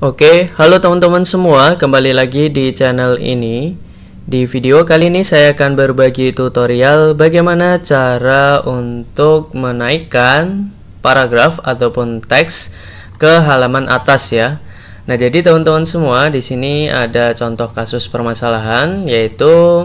Oke, halo teman-teman semua, kembali lagi di channel ini. Di video kali ini saya akan berbagi tutorial bagaimana cara untuk menaikkan paragraf ataupun teks ke halaman atas ya. Nah, jadi teman-teman semua, di sini ada contoh kasus permasalahan yaitu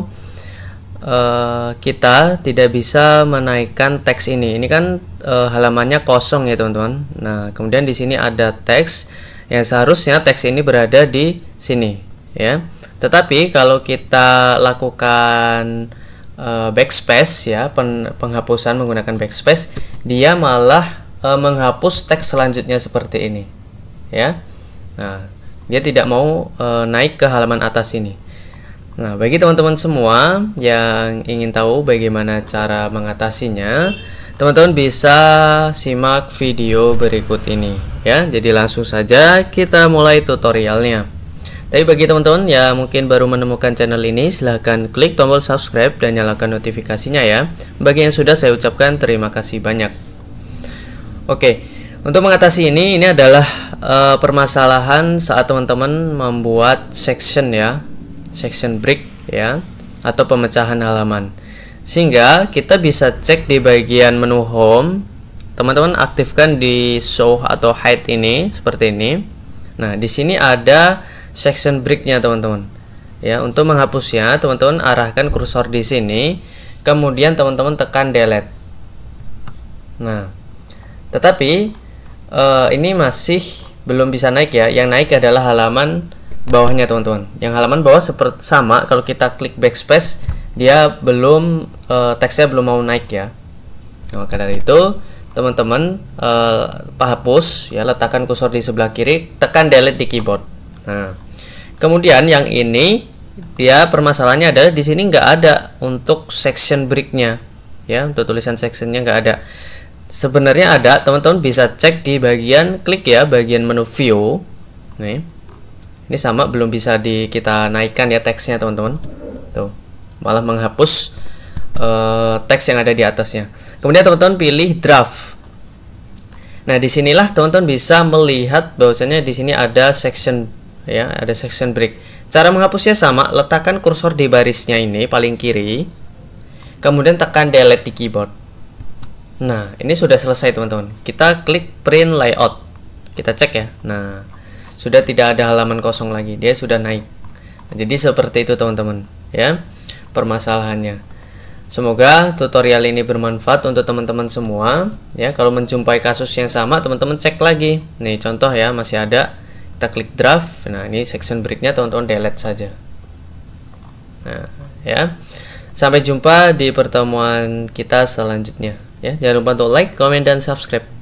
Uh, kita tidak bisa menaikkan teks ini. Ini kan uh, halamannya kosong ya teman-teman. Nah kemudian di sini ada teks yang seharusnya teks ini berada di sini ya tetapi kalau kita lakukan e, backspace ya pen penghapusan menggunakan backspace dia malah e, menghapus teks selanjutnya seperti ini ya nah dia tidak mau e, naik ke halaman atas ini nah bagi teman-teman semua yang ingin tahu bagaimana cara mengatasinya teman-teman bisa simak video berikut ini ya jadi langsung saja kita mulai tutorialnya tapi bagi teman-teman ya mungkin baru menemukan channel ini silahkan klik tombol subscribe dan nyalakan notifikasinya ya bagi yang sudah saya ucapkan terima kasih banyak oke untuk mengatasi ini ini adalah uh, permasalahan saat teman-teman membuat section ya section break ya atau pemecahan halaman sehingga kita bisa cek di bagian menu home teman-teman aktifkan di show atau hide ini seperti ini nah di sini ada section breaknya teman-teman ya untuk menghapusnya teman-teman arahkan kursor di sini kemudian teman-teman tekan delete nah tetapi eh, ini masih belum bisa naik ya yang naik adalah halaman bawahnya teman-teman yang halaman bawah seperti sama kalau kita klik backspace dia belum uh, teksnya belum mau naik ya nah, maka dari itu teman-teman uh, eh, hapus ya letakkan kursor di sebelah kiri tekan delete di keyboard nah kemudian yang ini dia permasalahannya adalah di sini nggak ada untuk section breaknya ya untuk tulisan sectionnya nggak ada sebenarnya ada teman-teman bisa cek di bagian klik ya bagian menu view nih ini sama belum bisa di kita naikkan ya teksnya teman-teman tuh malah menghapus uh, teks yang ada di atasnya kemudian teman-teman pilih draft nah disinilah teman-teman bisa melihat bahwasanya di sini ada section ya ada section break cara menghapusnya sama letakkan kursor di barisnya ini paling kiri kemudian tekan delete di keyboard nah ini sudah selesai teman-teman kita klik print layout kita cek ya nah sudah tidak ada halaman kosong lagi dia sudah naik nah, jadi seperti itu teman-teman ya permasalahannya. Semoga tutorial ini bermanfaat untuk teman-teman semua. Ya, kalau menjumpai kasus yang sama, teman-teman cek lagi. Nih contoh ya, masih ada. Kita klik draft. Nah, ini section breaknya teman-teman delete saja. Nah, ya. Sampai jumpa di pertemuan kita selanjutnya. Ya, jangan lupa untuk like, comment, dan subscribe.